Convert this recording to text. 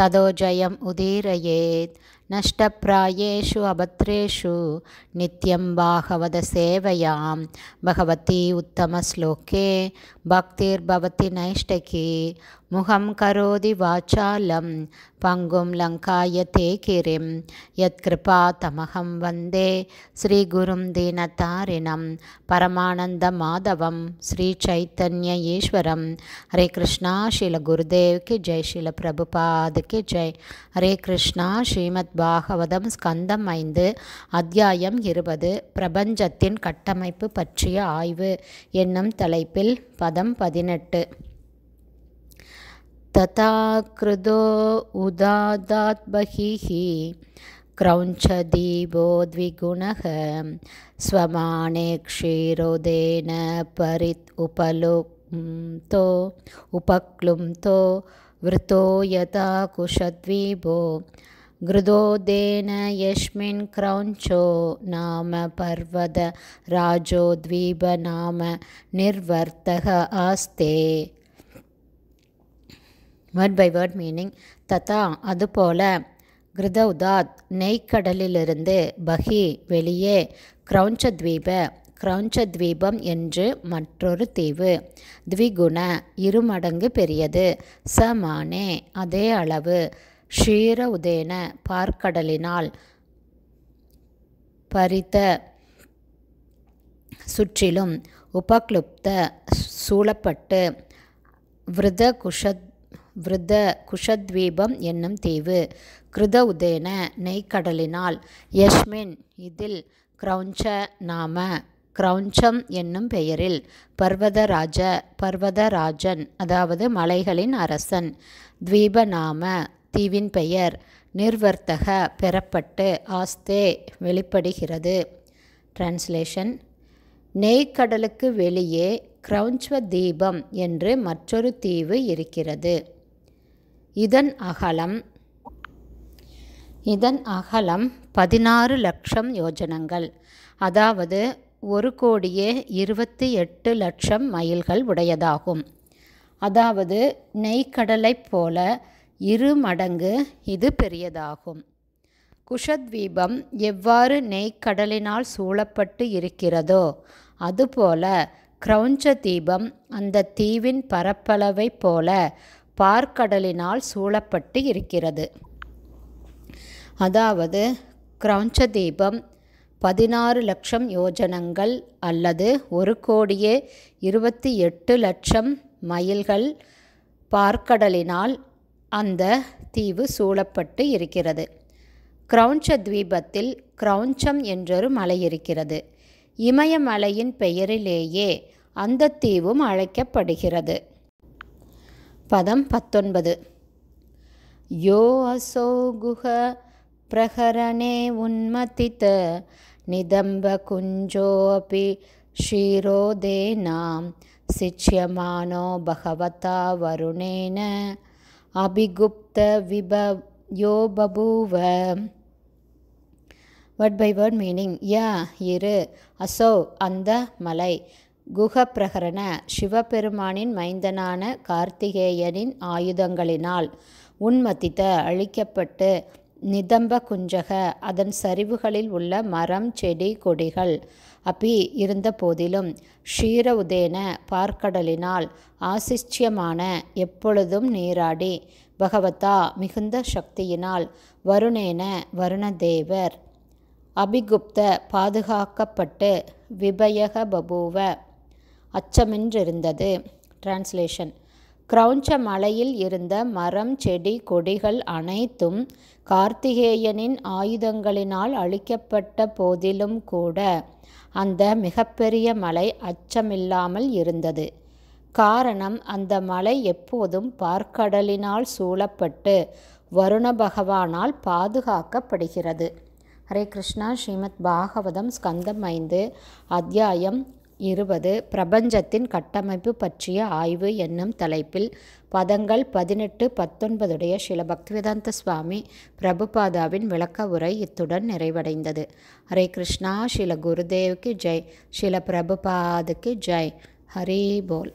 ततो जयम् उदीरयेत् नष्टप्रायेषु अभद्रेषु नित्यं बाहवदसेवयां भगवती उत्तमश्लोके भक्तिर्भवति नैष्टकी मुखं करोति वाचालं पङ्गुं लङ्कायते गिरिं यत्कृपातमहं वन्दे श्रीगुरुं दीनतारिणं परमानन्दमाधवं श्रीचैतन्य ईश्वरं हरे कृष्णा श्रीलगुरुदेव की जय श्रीलप्रभुपाद முருகனுக்கு ஜெய் ஹரே கிருஷ்ணா ஸ்ரீமத் பாகவதம் ஸ்கந்தம் ஐந்து அத்தியாயம் இருபது பிரபஞ்சத்தின் கட்டமைப்பு பற்றிய ஆய்வு என்னும் தலைப்பில் பதம் பதினெட்டு ததா கிருதோ உதாதாத் பகிஹி क्रौञ्छदीवो க்ஷீரோதேன பரித் क्षीरोदेन परित् उपलुप्तो उपक्लुप्तो விருத்தோ யதா குஷத்வீபோ கிருதோதேன யஷ்மின் கிரௌஞ்சோ நாம பர்வத ராஜோ த்வீப நாம நிர்வர்த்தக ஆஸ்தே வேர்ட் பை வேர்ட் மீனிங் ததா அதுபோல கிருதவுதாத் நெய்க்கடலிலிருந்து பஹி வெளியே கிரௌஞ்ச கிரௌஞ்சத்வீபம் என்று மற்றொரு தீவு த்விகுண இருமடங்கு பெரியது சமானே அதே அளவு ஷீர உதேன பார்க்கடலினால் பரித்த சுற்றிலும் உபக்ளுப்த சூழப்பட்டு விரத குஷத் விரத குஷத்வீபம் என்னும் தீவு கிருத உதேன நெய்க்கடலினால் யஷ்மின் இதில் கிரௌஞ்ச நாம கிரௌஞ்சம் என்னும் பெயரில் பர்வதராஜ பர்வதராஜன் அதாவது மலைகளின் அரசன் துவீபநாம தீவின் பெயர் நிர்வர்த்தக பெறப்பட்டு ஆஸ்தே வெளிப்படுகிறது டிரான்ஸ்லேஷன் நெய்க்கடலுக்கு வெளியே கிரௌஞ்ச்வ தீபம் என்று மற்றொரு தீவு இருக்கிறது இதன் அகலம் இதன் அகலம் பதினாறு லட்சம் யோஜனங்கள் அதாவது ஒரு கோடியே இருபத்தி எட்டு லட்சம் மைல்கள் உடையதாகும் அதாவது நெய்க்கடலை போல இரு மடங்கு இது பெரியதாகும் குஷத்வீபம் எவ்வாறு நெய்க்கடலினால் சூழப்பட்டு இருக்கிறதோ அதுபோல கிரௌஞ்ச தீபம் அந்த தீவின் பரப்பளவை போல பார்க்கடலினால் சூழப்பட்டு இருக்கிறது அதாவது கிரௌஞ்ச தீபம் பதினாறு லட்சம் யோஜனங்கள் அல்லது ஒரு கோடியே இருபத்தி எட்டு லட்சம் மைல்கள் பார்க்கடலினால் அந்த தீவு சூழப்பட்டு இருக்கிறது கிரௌஞ்ச தீபத்தில் கிரௌஞ்சம் என்றொரு மலை இருக்கிறது இமயமலையின் பெயரிலேயே அந்த தீவும் அழைக்கப்படுகிறது பதம் பத்தொன்பது யோ அசோகுக பிரகரணே உன்மதித்த निदम्बकुञ्जोऽपि பகவதா வருணேன भगवता वरुणेन अभिगुप्तविभयो बभूव வட் பை வேர்ட் மீனிங் யா இரு அசோ அந்த மலை குஹப்பிரகரண சிவபெருமானின் மைந்தனான கார்த்திகேயனின் ஆயுதங்களினால் உன்மதித்த அழிக்கப்பட்டு நிதம்ப குஞ்சக அதன் சரிவுகளில் உள்ள மரம் செடி கொடிகள் அப்பி இருந்த போதிலும் ஷீர உதேன பார்க்கடலினால் ஆசிஷ்யமான எப்பொழுதும் நீராடி பகவதா மிகுந்த சக்தியினால் வருணேன வருணதேவர் அபிகுப்த பாதுகாக்கப்பட்டு விபயக பபூவ அச்சமின்றிருந்தது டிரான்ஸ்லேஷன் கிரௌஞ்ச மலையில் இருந்த மரம் செடி கொடிகள் அனைத்தும் கார்த்திகேயனின் ஆயுதங்களினால் அழிக்கப்பட்ட போதிலும் கூட அந்த மிகப்பெரிய மலை அச்சமில்லாமல் இருந்தது காரணம் அந்த மலை எப்போதும் பார்க்கடலினால் சூழப்பட்டு வருண பகவானால் பாதுகாக்கப்படுகிறது ஹரே கிருஷ்ணா ஸ்ரீமத் பாகவதம் ஸ்கந்தம் ஐந்து அத்தியாயம் இருபது பிரபஞ்சத்தின் கட்டமைப்பு பற்றிய ஆய்வு என்னும் தலைப்பில் பதங்கள் பதினெட்டு பத்தொன்பதுடைய ஸ்ரீல பக்திவேதாந்த சுவாமி பிரபுபாதாவின் விளக்க உரை இத்துடன் நிறைவடைந்தது ஹரே கிருஷ்ணா ஸ்ரீல குருதேவுக்கு ஜெய் ஸ்ரீல பிரபுபாதுக்கு ஜெய் ஹரி போல்